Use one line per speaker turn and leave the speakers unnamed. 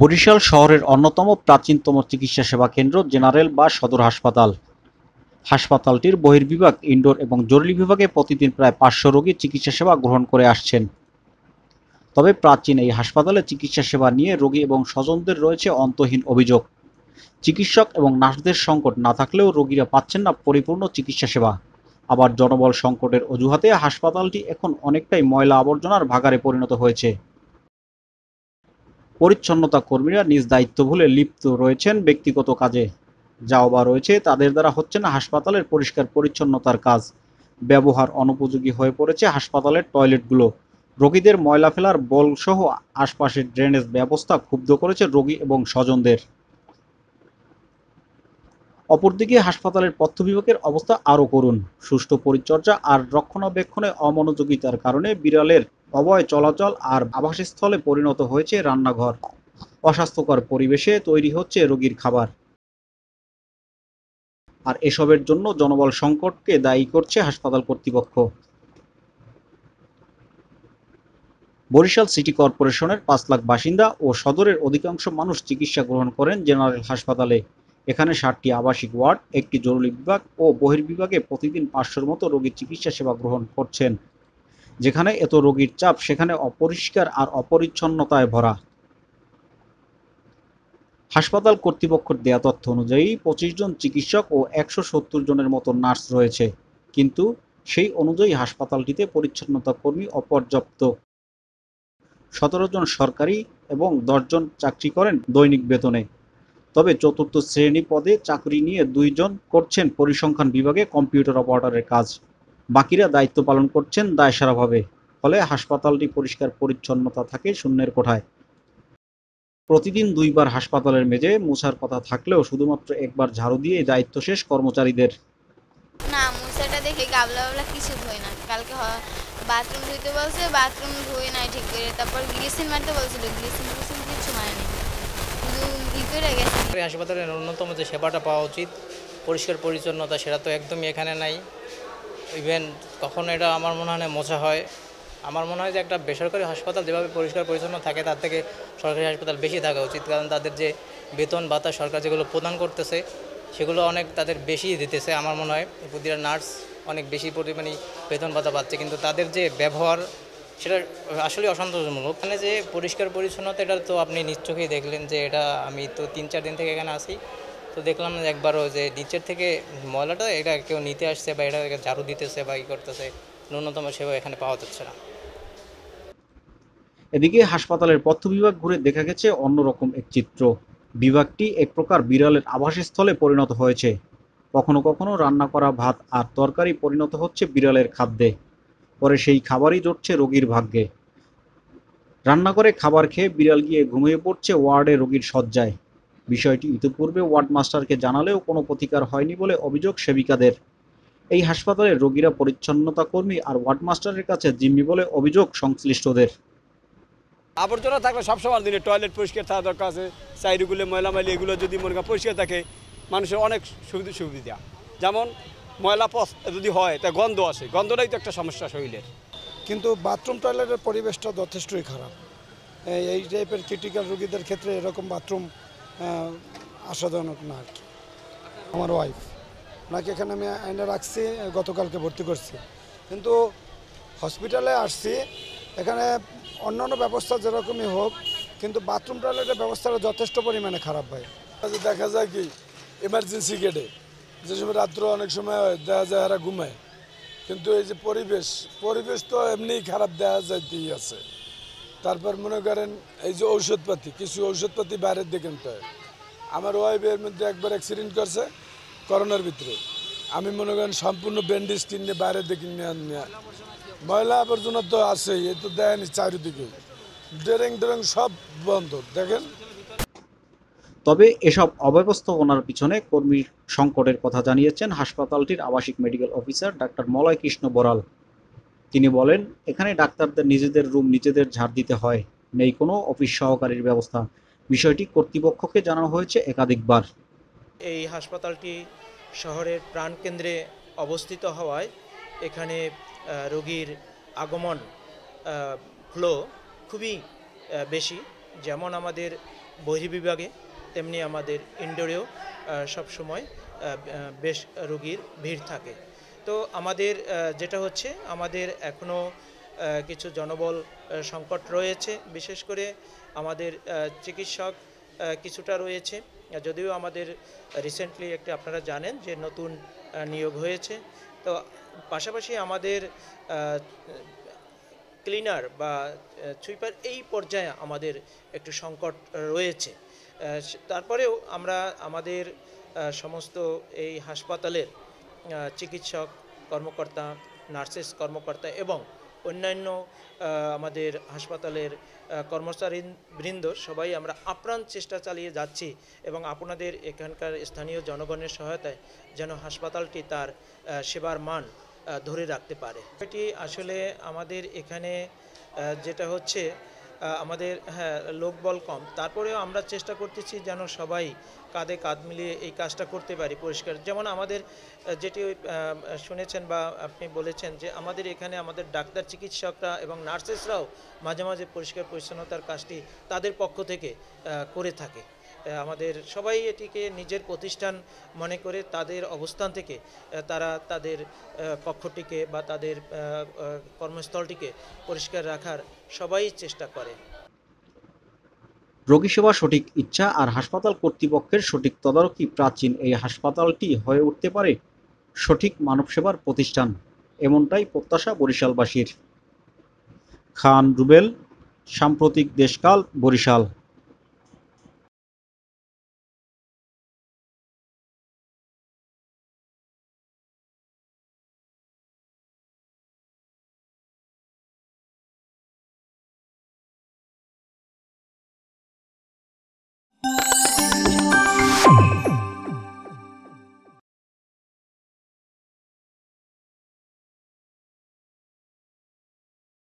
বরিশাল শহরের অন্যতম প্রাচীনতম চিকিৎসা সেবা কেন্দ্র জেনারেল বা সদর হাসপাতাল হাসপাতালটির বহির্বিভাগ ইনডোর এবং জরুরি বিভাগে প্রতিদিন প্রায় পাঁচশো রোগী চিকিৎসা সেবা গ্রহণ করে আসছেন তবে প্রাচীন এই হাসপাতালে চিকিৎসা সেবা নিয়ে রোগী এবং স্বজনদের রয়েছে অন্তহীন অভিযোগ চিকিৎসক এবং নার্সদের সংকট না থাকলেও রোগীরা পাচ্ছেন না পরিপূর্ণ চিকিৎসা সেবা আবার জনবল সংকটের অজুহাতে হাসপাতালটি এখন অনেকটাই ময়লা আবর্জনার ভাগারে পরিণত হয়েছে পরিচ্ছন্নতা কর্মীরা নিজ দায়িত্ব ভুলে লিপ্ত রয়েছেন ব্যক্তিগত কাজে যা বা রয়েছে তাদের দ্বারা হচ্ছে না হাসপাতালের পরিষ্কার পরিচ্ছন্নতার কাজ ব্যবহার অনুপযোগী হয়ে পড়েছে হাসপাতালের টয়লেটগুলো রোগীদের ময়লা ফেলার বলসহ আশপাশের ড্রেনেজ ব্যবস্থা ক্ষুব্ধ করেছে রোগী এবং স্বজনদের অপরদিকে হাসপাতালের পথ্য বিভাগের অবস্থা আরও করুন সুষ্ঠু পরিচর্যা আর রক্ষণাবেক্ষণে অমনোযোগিতার কারণে বিড়ালের অবয় চলাচল আর আবাসস্থলে পরিণত হয়েছে রান্নাঘর অস্বাস্থ্যকর পরিবেশে তৈরি হচ্ছে রোগীর খাবার আর এসবের জন্য জনবল সংকটকে দায়ী করছে হাসপাতাল কর্তৃপক্ষ বরিশাল সিটি কর্পোরেশনের পাঁচ লাখ বাসিন্দা ও সদরের অধিকাংশ মানুষ চিকিৎসা গ্রহণ করেন জেনারেল হাসপাতালে এখানে ষাটটি আবাসিক ওয়ার্ড একটি জরুরি বিভাগ ও বহির্বিভাগে প্রতিদিন পাঁচশোর মতো রোগীর চিকিৎসা সেবা গ্রহণ করছেন যেখানে এত রোগীর চাপ সেখানে অপরিষ্কার আর অপরিচ্ছন্নতায় ভরা হাসপাতাল কর্তৃপক্ষের দেয়া তথ্য অনুযায়ী পঁচিশ জন চিকিৎসক ও একশো সত্তর জনের মতো নার্স রয়েছে কিন্তু সেই অনুযায়ী হাসপাতালটিতে পরিচ্ছন্নতা কর্মী অপর্যাপ্ত সতেরো জন সরকারি এবং দশজন চাকরি করেন দৈনিক বেতনে তবে চতুর্থ শ্রেণী পদে চাকরি নিয়ে দুইজন করছেন পরিসংখ্যান বিভাগে কম্পিউটার অপারেটরের কাজ বাকিরা দায়িত্ব পালন করছেন দায়সারাভাবে ফলে হাসপাতালটি পরিষ্কার পরিচ্ছন্নতা থাকে শূন্যের কোঠায় প্রতিদিন দুইবার হাসপাতালের মেঝে মুছার কথা থাকলেও শুধুমাত্র একবার ঝাড়ু দিয়ে দায়িত্ব শেষ কর্মচারীদের
না মুছাটা দেখে গাবলা গাবলা কিছু ধুই না কালকে বাথরুম ধুইতে বলছে বাথরুম ধুই নাই ঠিক করে তারপর গ্লিসিন মারতে বলছিল গ্লিসিন গ্লিসিন কিছু হাসপাতালের অন্যতম যে সেবাটা পাওয়া উচিত পরিষ্কার পরিচ্ছন্নতা সেটা তো একদমই এখানে নাই ইভেন তখন এটা আমার মনে হয় মোছা হয় আমার মনে হয় যে একটা বেসরকারি হাসপাতাল যেভাবে পরিষ্কার পরিচ্ছন্ন থাকে তার থেকে সরকারি হাসপাতাল বেশি থাকা উচিত কারণ তাদের যে বেতন ভাতা সরকার যেগুলো প্রদান করতেছে সেগুলো অনেক তাদের বেশি দিতেছে আমার মনে হয় প্রতিটা নার্স অনেক বেশি পরিমাণে বেতন ভাতা পাচ্ছে কিন্তু তাদের যে ব্যবহার সেটা আসলে অসন্তোষজনক মানে যে পরিষ্কার পরিচ্ছন্নতা এটা তো আপনি নিশ্চয়ই দেখলেন যে এটা আমি তো তিন চার দিন থেকে এখানে আসি তো দেখলাম একবারও যে নিচের থেকে ময়লাটা এটা কেউ নিতে আসছে বা এটা ঝাড়ু দিতেছে বা ই করতেছে ন্যূনতম সেবা এখানে পাওয়া যাচ্ছে না
এদিকে হাসপাতালের পথ্য বিভাগ ঘুরে দেখা গেছে অন্যরকম এক চিত্র বিভাগটি এক প্রকার বিড়ালের আবাসস্থলে পরিণত হয়েছে কখনো কখনো রান্না করা ভাত আর তরকারি পরিণত হচ্ছে বিড়ালের খাদ্যে পরে সেই খাবারই জড়ছে রোগীর ভাগ্যে রান্না করে খাবার খেয়ে বিড়াল গিয়ে ঘুমিয়ে পড়ছে ওয়ার্ডে রোগীর শয্যায় বিষয়টি ইতিপূর্বে ওয়ার্ড মাস্টারকে জানালেও কোনো প্রতিকার হয়নি বলে অভিযোগ সেবিকাদের এই হাসপাতালে রোগীরা পরিচ্ছন্নতা কর্মী আর ওয়ার্ড মাস্টারের কাছে জিম্মি বলে অভিযোগ সংশ্লিষ্টদের আবর্জনা থাকলে সবসময় দিনে টয়লেট পরিষ্কার থাকা দরকার আছে সাইডগুলো ময়লামালি এগুলো যদি মনে পরিষ্কার থাকে মানুষের অনেক সুবিধা সুবিধা যেমন ময়লা পথ যদি হয় তা গন্ধ আসে গন্ধটাই তো একটা সমস্যা শরীরের কিন্তু বাথরুম টয়লেটের পরিবেশটা
যথেষ্টই খারাপ এই টাইপের ক্রিটিক্যাল রোগীদের ক্ষেত্রে এরকম বাথরুম
আশাজনক না আর কি আমার ওয়াইফ ওনাকে এখানে আমি আইনে রাখছি গতকালকে ভর্তি করছি কিন্তু হসপিটালে আসছি
এখানে অন্যান্য ব্যবস্থা যেরকমই হোক কিন্তু বাথরুম টয়লেটের ব্যবস্থাটা যথেষ্ট পরিমাণে খারাপ হয় দেখা যায় কি এমার্জেন্সি গেটে যে সময় রাত্র অনেক সময় হয় দেখা যায় এরা ঘুমায় কিন্তু এই যে পরিবেশ পরিবেশ তো এমনিই খারাপ দেখা দিয়ে আছে তারপর মনে করেন এই যে ঔষধপাতি কিছু ঔষধপাতি বাইরের দিকে তো আমার ওয়াইফের মধ্যে একবার অ্যাক্সিডেন্ট করছে করোনার ভিতরে আমি মনে করেন সম্পূর্ণ ব্যান্ডেজ কিনে বাইরের দিকে নিয়ে ময়লা আবর্জনা তো আছেই এই তো দেয়নি চারিদিকে ড্রেং ড্রেং সব বন্ধ দেখেন
তবে এসব অব্যবস্থাপনার পিছনে কর্মীর সংকটের কথা জানিয়েছেন হাসপাতালটির আবাসিক medical officer doctor Malay Krishna Baral তিনি বলেন এখানে ডাক্তারদের নিজেদের রুম নিজেদের ঝাড় দিতে হয় নেই কোনো অফিস সহকারীর ব্যবস্থা বিষয়টি কর্তৃপক্ষকে জানানো হয়েছে একাধিকবার
এই হাসপাতালটি শহরের প্রাণকেন্দ্রে অবস্থিত হওয়ায় এখানে রোগীর আগমন ফ্লো খুবই বেশি যেমন আমাদের বহির্বিভাগে তেমনি আমাদের ইনডোরেও সবসময় বেশ রোগীর ভিড় থাকে তো আমাদের যেটা হচ্ছে আমাদের এখনও কিছু জনবল সংকট রয়েছে বিশেষ করে আমাদের চিকিৎসক কিছুটা রয়েছে যদিও আমাদের রিসেন্টলি একটি আপনারা জানেন যে নতুন নিয়োগ হয়েছে তো পাশাপাশি আমাদের ক্লিনার বা সুইপার এই পর্যায়ে আমাদের একটু সংকট রয়েছে তারপরেও আমরা আমাদের সমস্ত এই হাসপাতালের চিকিৎসক কর্মকর্তা নার্সেস কর্মকর্তা এবং অন্যান্য আমাদের হাসপাতালের কর্মচারী বৃন্দ সবাই আমরা আপ্রাণ চেষ্টা চালিয়ে যাচ্ছি এবং আপনাদের এখানকার স্থানীয় জনগণের সহায়তায় যেন হাসপাতালটি তার সেবার মান ধরে রাখতে পারে এটি আসলে আমাদের এখানে যেটা হচ্ছে আমাদের হ্যাঁ লোকবল কম তারপরেও আমরা চেষ্টা করতেছি যেন সবাই কাঁধে কাঁধ মিলিয়ে এই কাজটা করতে পারি পরিষ্কার যেমন আমাদের যেটি শুনেছেন বা আপনি বলেছেন যে আমাদের এখানে আমাদের ডাক্তার চিকিৎসকরা এবং নার্সেসরাও মাঝে মাঝে পরিষ্কার পরিচ্ছন্নতার কাজটি তাদের পক্ষ থেকে করে থাকে আমাদের সবাই এটিকে নিজের প্রতিষ্ঠান মনে করে তাদের অবস্থান থেকে তারা তাদের কক্ষটিকে বা তাদের কর্মস্থলটিকে পরিষ্কার রাখার সবাই চেষ্টা করে
রোগী সেবা সঠিক ইচ্ছা আর হাসপাতাল কর্তৃপক্ষের সঠিক তদারকি প্রাচীন এই হাসপাতালটি হয়ে উঠতে পারে সঠিক মানব সেবার প্রতিষ্ঠান এমনটাই প্রত্যাশা বরিশালবাসীর
খান রুবেল সাম্প্রতিক দেশকাল বরিশাল